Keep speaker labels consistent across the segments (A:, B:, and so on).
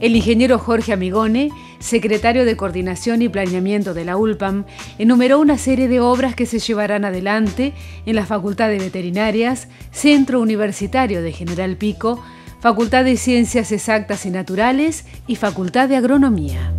A: El ingeniero Jorge Amigone, secretario de Coordinación y Planeamiento de la ULPAM, enumeró una serie de obras que se llevarán adelante en la Facultad de Veterinarias, Centro Universitario de General Pico, Facultad de Ciencias Exactas y Naturales y Facultad de Agronomía.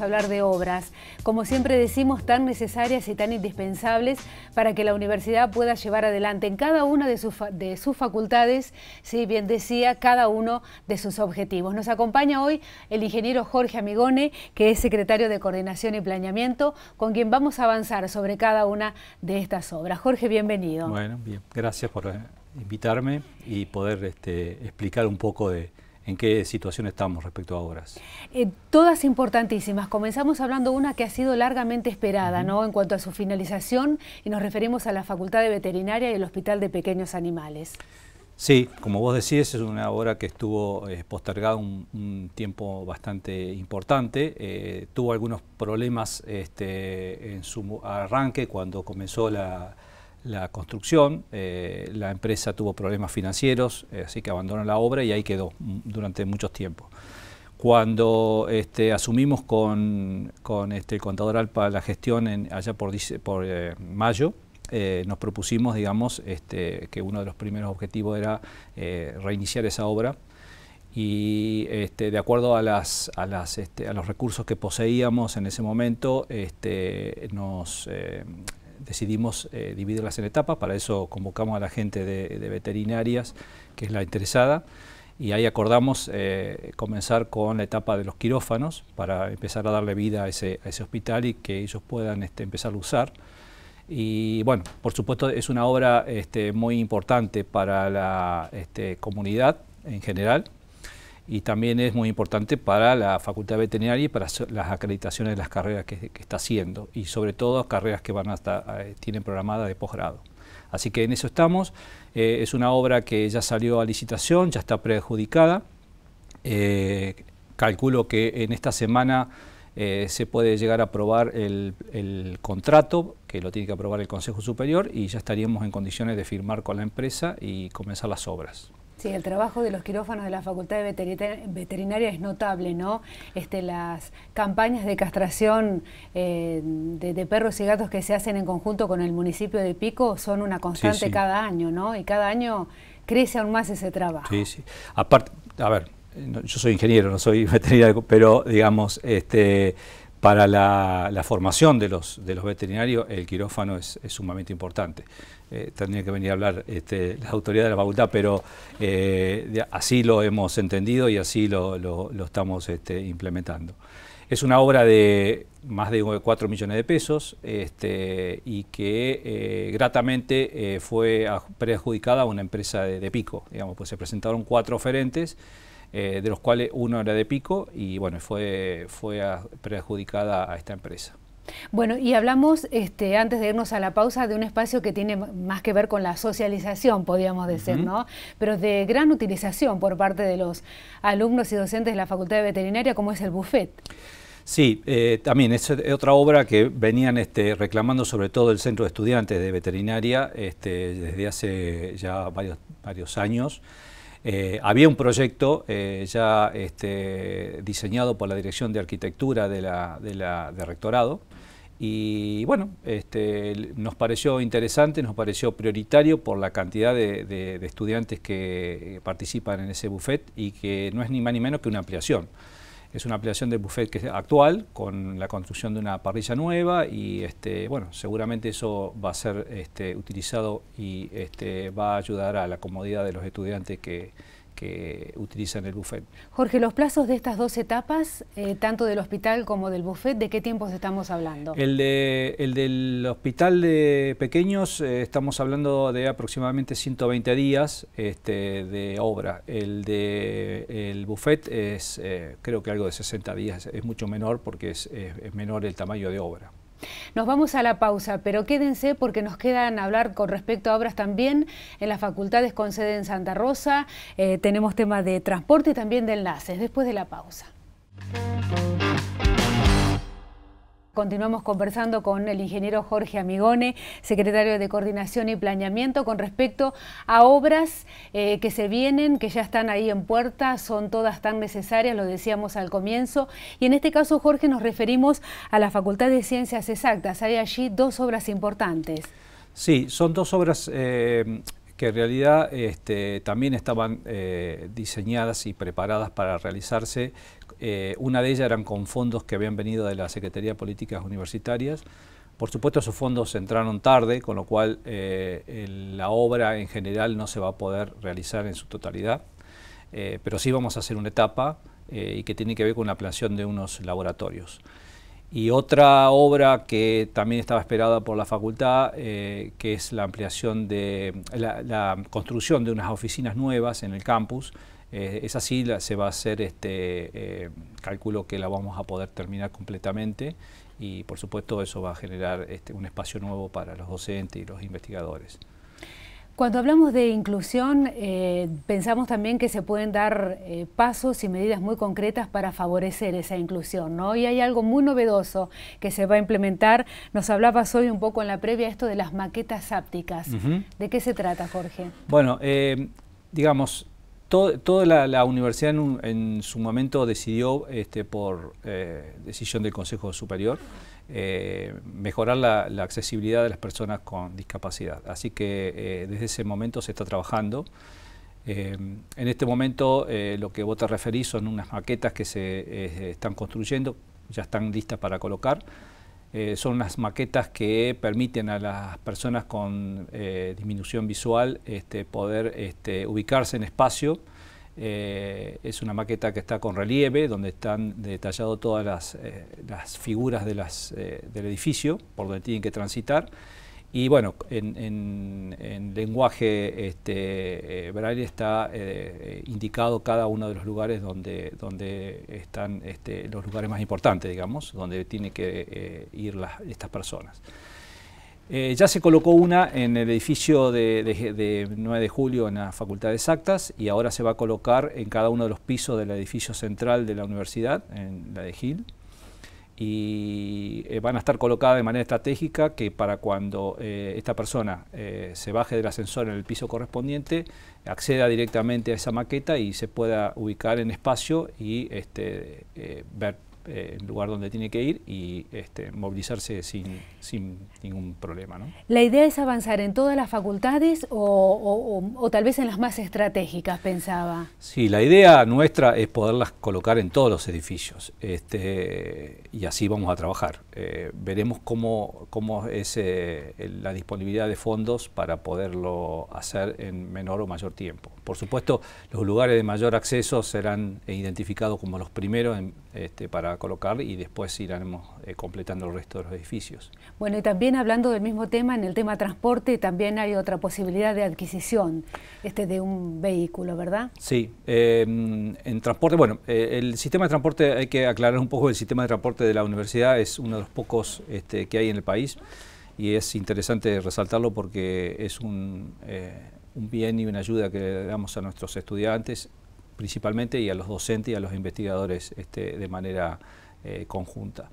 A: hablar de obras, como siempre decimos, tan necesarias y tan indispensables para que la universidad pueda llevar adelante en cada una de sus, facultades, si bien decía, cada uno de sus objetivos. Nos acompaña hoy el ingeniero Jorge Amigone, que es secretario de Coordinación y Planeamiento, con quien vamos a avanzar sobre cada una de estas obras. Jorge, bienvenido.
B: Bueno, bien, gracias por eh, invitarme y poder este, explicar un poco de en qué situación estamos respecto a obras.
A: Eh, todas importantísimas. Comenzamos hablando de una que ha sido largamente esperada, ¿no? En cuanto a su finalización, y nos referimos a la Facultad de Veterinaria y el Hospital de Pequeños Animales.
B: Sí, como vos decís, es una obra que estuvo eh, postergada un, tiempo bastante importante. Eh, tuvo algunos problemas este, en su arranque cuando comenzó la, la construcción, eh, la empresa tuvo problemas financieros, eh, así que abandonó la obra y ahí quedó mm, durante muchos tiempos. Cuando este, asumimos con, este, el contador Alpa la gestión allá por, eh, mayo, nos propusimos, digamos, este, que uno de los primeros objetivos era reiniciar esa obra y este, de acuerdo a, las, a, este, los recursos que poseíamos en ese momento, este, nos, decidimos eh, dividirlas en etapas, para eso convocamos a la gente de, veterinarias, que es la interesada, y ahí acordamos eh, comenzar con la etapa de los quirófanos para empezar a darle vida a ese, hospital y que ellos puedan este, empezar a usar. Y bueno, por supuesto es una obra este, muy importante para la este, comunidad en general, y también es muy importante para la Facultad Veterinaria y para las acreditaciones de las carreras que, está haciendo y sobre todo carreras que van eh, tienen programada de posgrado. Así que en eso estamos. Eh, es una obra que ya salió a licitación, ya está prejudicada eh, calculo que en esta semana se puede llegar a aprobar el contrato, que lo tiene que aprobar el Consejo Superior, y ya estaríamos en condiciones de firmar con la empresa y comenzar las obras.
A: Sí, el trabajo de los quirófanos de la Facultad de Veterinaria, es notable, ¿no? Este, las campañas de castración eh, de, perros y gatos que se hacen en conjunto con el municipio de Pico son una constante cada año, ¿no? Y cada año crece aún más ese trabajo.
B: Sí, sí. Aparte, a ver, yo soy ingeniero, no soy veterinario, pero digamos, este, para la, formación de los, de los veterinarios, el quirófano es, sumamente importante. Eh, tendría que venir a hablar este, las autoridades de la facultad, pero eh, así lo hemos entendido y así lo, estamos este, implementando. Es una obra de más de 4 millones de pesos este, y que eh, gratamente fue preadjudicada a una empresa de, pico. Digamos, pues se presentaron cuatro oferentes eh, de los cuales uno era de pico y bueno, fue, fue a, perjudicada a esta empresa.
A: Bueno, y hablamos este, antes de irnos a la pausa de un espacio que tiene más que ver con la socialización, podríamos decir, ¿no? Pero de gran utilización por parte de los alumnos y docentes de la Facultad de Veterinaria, como es el buffet.
B: Sí, eh, también es otra obra que venían este, reclamando sobre todo el Centro de Estudiantes de Veterinaria este, desde hace ya varios, varios años. Eh, había un proyecto eh, ya este, diseñado por la Dirección de Arquitectura de Rectorado y bueno, este, nos pareció interesante, nos pareció prioritario por la cantidad de, de estudiantes que participan en ese buffet y que no es ni más ni menos que una ampliación. Es una ampliación de buffet que es actual, con la construcción de una parrilla nueva y este, bueno, seguramente eso va a ser este, utilizado y este, va a ayudar a la comodidad de los estudiantes que que utilizan el buffet.
A: Jorge, los plazos de estas dos etapas, eh, tanto del hospital como del buffet, ¿de qué tiempos estamos hablando?
B: El, el del hospital de pequeños eh, estamos hablando de aproximadamente 120 días este, de obra. El de el buffet es eh, creo que algo de 60 días, es mucho menor porque es menor el tamaño de obra.
A: Nos vamos a la pausa, pero quédense porque nos quedan hablar con respecto a obras también en las facultades con sede en Santa Rosa. Eh, tenemos tema de transporte y también de enlaces. Después de la pausa. Continuamos conversando con el ingeniero Jorge Amigone, secretario de Coordinación y Planeamiento, con respecto a obras eh, que se vienen, que ya están ahí en puerta, son todas tan necesarias, lo decíamos al comienzo. Y en este caso, Jorge, nos referimos a la Facultad de Ciencias Exactas. Hay allí dos obras importantes.
B: Sí, son dos obras eh, que en realidad este, también estaban eh, diseñadas y preparadas para realizarse. Eh, una de ellas eran con fondos que habían venido de la Secretaría de Políticas Universitarias. Por supuesto, esos fondos entraron tarde, con lo cual eh, la obra en general no se va a poder realizar en su totalidad, pero sí vamos a hacer una etapa y que tiene que ver con la planeación de unos laboratorios. Y otra obra que también estaba esperada por la facultad, eh, que es la ampliación de la, construcción de unas oficinas nuevas en el campus. Eh, esa sí se va a hacer, este eh, cálculo que la vamos a poder terminar completamente y por supuesto eso va a generar este, un espacio nuevo para los docentes y los investigadores.
A: Cuando hablamos de inclusión, eh, pensamos también que se pueden dar eh, pasos y medidas muy concretas para favorecer esa inclusión, ¿no? Y hay algo muy novedoso que se va a implementar. Nos hablabas hoy un poco en la previa esto de las maquetas ápticas. ¿De qué se trata, Jorge?
B: Bueno, eh, digamos, toda la, universidad en, su momento decidió, este, por decisión del Consejo Superior, eh, mejorar la, accesibilidad de las personas con discapacidad. Así que eh, desde ese momento se está trabajando. Eh, en este momento lo que vos te referís son unas maquetas que se están construyendo, ya están listas para colocar. son unas maquetas que permiten a las personas con disminución visual este, poder este, ubicarse en espacio eh, es una maqueta que está con relieve, donde están detalladas todas las, eh, figuras eh, del edificio, por donde tienen que transitar. Y bueno, en, lenguaje este, braille está indicado cada uno de los lugares donde, están este, los lugares más importantes, digamos, donde tienen que ir estas personas. Eh, ya se colocó una en el edificio de, de, 9 de julio en la Facultad de Exactas y ahora se va a colocar en cada uno de los pisos del edificio central de la universidad, en la de Gil. Y eh, van a estar colocadas de manera estratégica que para cuando eh, esta persona se baje del ascensor en el piso correspondiente, acceda directamente a esa maqueta y se pueda ubicar en espacio y este, ver eh, el lugar donde tiene que ir y este, movilizarse sin, sin ningún problema. ¿no?
A: ¿La idea es avanzar en todas las facultades o, o, tal vez en las más estratégicas, pensaba?
B: Sí, la idea nuestra es poderlas colocar en todos los edificios este, y así vamos a trabajar. Eh, veremos cómo, cómo es eh, la disponibilidad de fondos para poderlo hacer en menor o mayor tiempo. Por supuesto, los lugares de mayor acceso serán identificados como los primeros este, para colocar y después iremos eh, completando el resto de los edificios.
A: Bueno, y también hablando del mismo tema, en el tema transporte también hay otra posibilidad de adquisición este, de un vehículo, ¿verdad?
B: Sí, em, en transporte, bueno, eh, el sistema de transporte, hay que aclarar un poco, el sistema de transporte de la universidad es uno de los pocos este, que hay en el país y es interesante resaltarlo porque es un eh, un bien y una ayuda que damos a nuestros estudiantes, principalmente, y a los docentes y a los investigadores este, de manera eh, conjunta.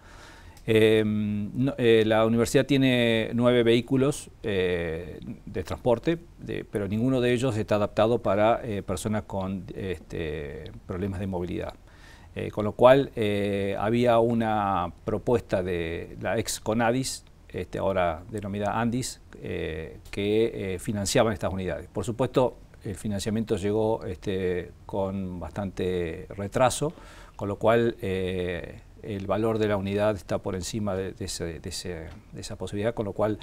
B: Em, eh, la universidad tiene nueve vehículos eh, de transporte, pero ninguno de ellos está adaptado para personas con este, problemas de movilidad. con lo cual había una propuesta de la ex CONADIS este, ahora denominada Andis, eh, que eh, financiaban estas unidades. Por supuesto, el financiamiento llegó este, con bastante retraso, con lo cual eh, el valor de la unidad está por encima de, esa posibilidad, con lo cual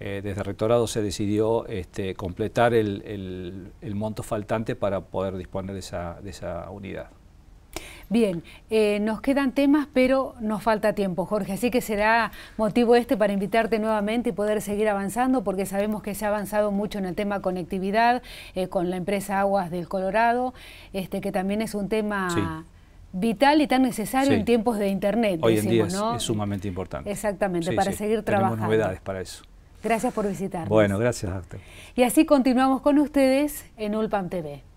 B: desde el rectorado se decidió este, completar el, monto faltante para poder disponer de esa unidad.
A: Bien, eh, nos quedan temas, pero nos falta tiempo, Jorge, así que será motivo este para invitarte nuevamente y poder seguir avanzando, porque sabemos que se ha avanzado mucho en el tema conectividad eh, con la empresa Aguas del Colorado, este, que también es un tema... vital y tan necesario en tiempos de Internet. Hoy en día es,
B: sumamente importante. Exactamente, para seguir trabajando. Tenemos novedades para eso.
A: Gracias por visitarnos. Bueno, gracias, usted. Y así continuamos con ustedes en ULPAM TV.